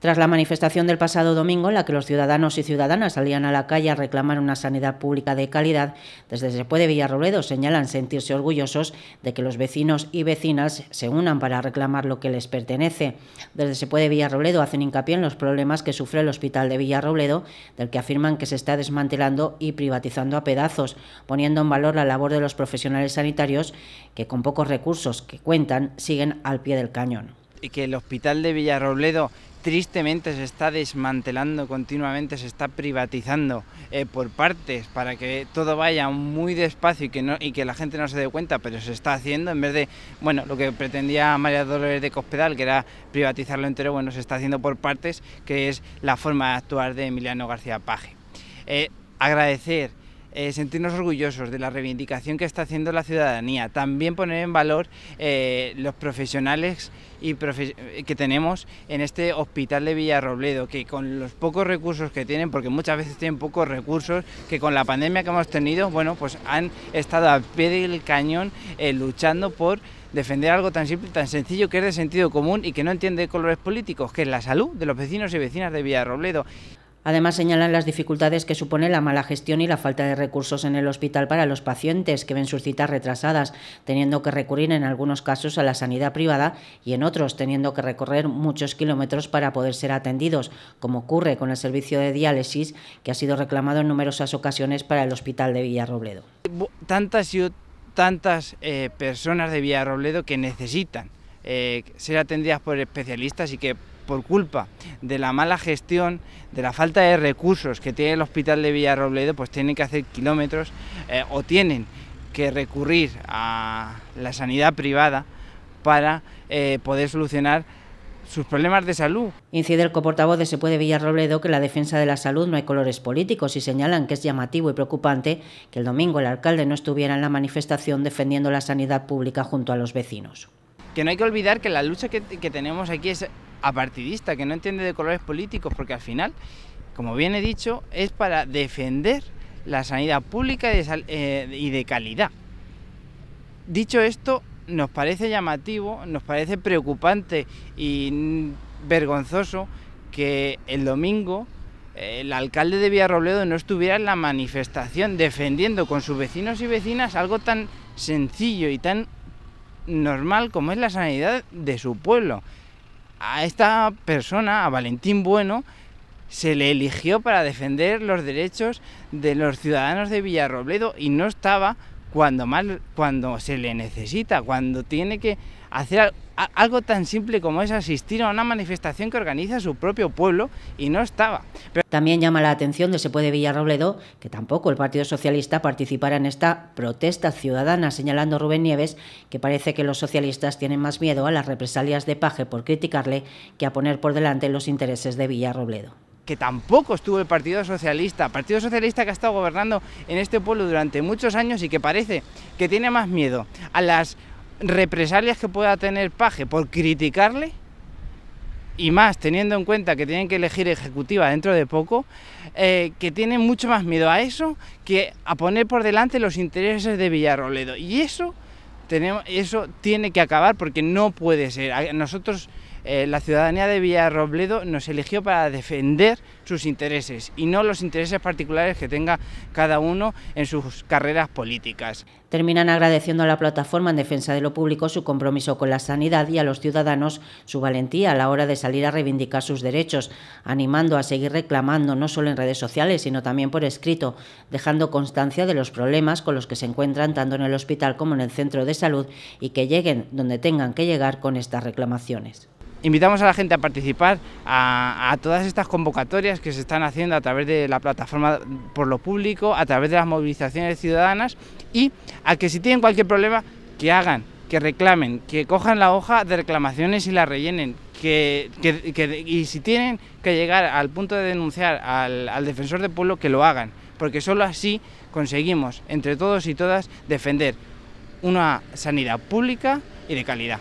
Tras la manifestación del pasado domingo, en la que los ciudadanos y ciudadanas salían a la calle a reclamar una sanidad pública de calidad, desde Se Puede Villarrobledo señalan sentirse orgullosos de que los vecinos y vecinas se unan para reclamar lo que les pertenece. Desde Se Puede Villarrobledo hacen hincapié en los problemas que sufre el Hospital de Villarrobledo, del que afirman que se está desmantelando y privatizando a pedazos, poniendo en valor la labor de los profesionales sanitarios que con pocos recursos que cuentan siguen al pie del cañón que el hospital de Villarrobledo tristemente se está desmantelando continuamente, se está privatizando eh, por partes para que todo vaya muy despacio y que, no, y que la gente no se dé cuenta, pero se está haciendo en vez de, bueno, lo que pretendía María Dolores de Cospedal, que era privatizarlo entero, bueno, se está haciendo por partes, que es la forma de actuar de Emiliano García Paje. Eh, agradecer eh, sentirnos orgullosos de la reivindicación que está haciendo la ciudadanía, también poner en valor eh, los profesionales y eh, que tenemos en este hospital de Villarrobledo, que con los pocos recursos que tienen, porque muchas veces tienen pocos recursos, que con la pandemia que hemos tenido, bueno, pues han estado a pie del cañón luchando por defender algo tan simple, tan sencillo, que es de sentido común y que no entiende colores políticos, que es la salud de los vecinos y vecinas de Villarrobledo. Además, señalan las dificultades que supone la mala gestión y la falta de recursos en el hospital para los pacientes que ven sus citas retrasadas, teniendo que recurrir en algunos casos a la sanidad privada y en otros teniendo que recorrer muchos kilómetros para poder ser atendidos, como ocurre con el servicio de diálisis que ha sido reclamado en numerosas ocasiones para el hospital de Villarrobledo. Tantas y tantas eh, personas de Villarrobledo que necesitan eh, ser atendidas por especialistas y que por culpa de la mala gestión, de la falta de recursos que tiene el hospital de Villarrobledo, pues tienen que hacer kilómetros eh, o tienen que recurrir a la sanidad privada para eh, poder solucionar sus problemas de salud. Incide el coportavoz de Se puede Villarrobledo que la defensa de la salud no hay colores políticos y señalan que es llamativo y preocupante que el domingo el alcalde no estuviera en la manifestación defendiendo la sanidad pública junto a los vecinos. Que no hay que olvidar que la lucha que tenemos aquí es apartidista, que no entiende de colores políticos, porque al final, como bien he dicho, es para defender la sanidad pública y de, eh, calidad. Dicho esto, nos parece llamativo, nos parece preocupante y vergonzoso que el domingo eh, el alcalde de Villarrobledo no estuviera en la manifestación defendiendo con sus vecinos y vecinas algo tan sencillo y tan normal como es la sanidad de su pueblo a esta persona, a Valentín Bueno, se le eligió para defender los derechos de los ciudadanos de Villarrobledo y no estaba cuando, cuando se le necesita, cuando tiene que hacer algo tan simple como es asistir a una manifestación que organiza su propio pueblo y no estaba. También llama la atención de Se puede Villarrobledo que tampoco el Partido Socialista participara en esta protesta ciudadana, señalando Rubén Nieves que parece que los socialistas tienen más miedo a las represalias de Paje por criticarle que a poner por delante los intereses de Villarrobledo que tampoco estuvo el Partido Socialista, Partido Socialista que ha estado gobernando en este pueblo durante muchos años y que parece que tiene más miedo a las represalias que pueda tener Paje por criticarle y más teniendo en cuenta que tienen que elegir ejecutiva dentro de poco, eh, que tiene mucho más miedo a eso que a poner por delante los intereses de Villarroledo. Y eso, tenemos, eso tiene que acabar porque no puede ser. Nosotros eh, la ciudadanía de Villarrobledo nos eligió para defender sus intereses y no los intereses particulares que tenga cada uno en sus carreras políticas. Terminan agradeciendo a la plataforma en defensa de lo público su compromiso con la sanidad y a los ciudadanos su valentía a la hora de salir a reivindicar sus derechos, animando a seguir reclamando no solo en redes sociales, sino también por escrito, dejando constancia de los problemas con los que se encuentran tanto en el hospital como en el centro de salud y que lleguen donde tengan que llegar con estas reclamaciones. Invitamos a la gente a participar a, todas estas convocatorias que se están haciendo a través de la plataforma por lo público, a través de las movilizaciones ciudadanas y a que si tienen cualquier problema, que hagan, que reclamen, que cojan la hoja de reclamaciones y la rellenen, que, y si tienen que llegar al punto de denunciar al, al, defensor del pueblo, que lo hagan, porque solo así conseguimos, entre todos y todas, defender una sanidad pública y de calidad.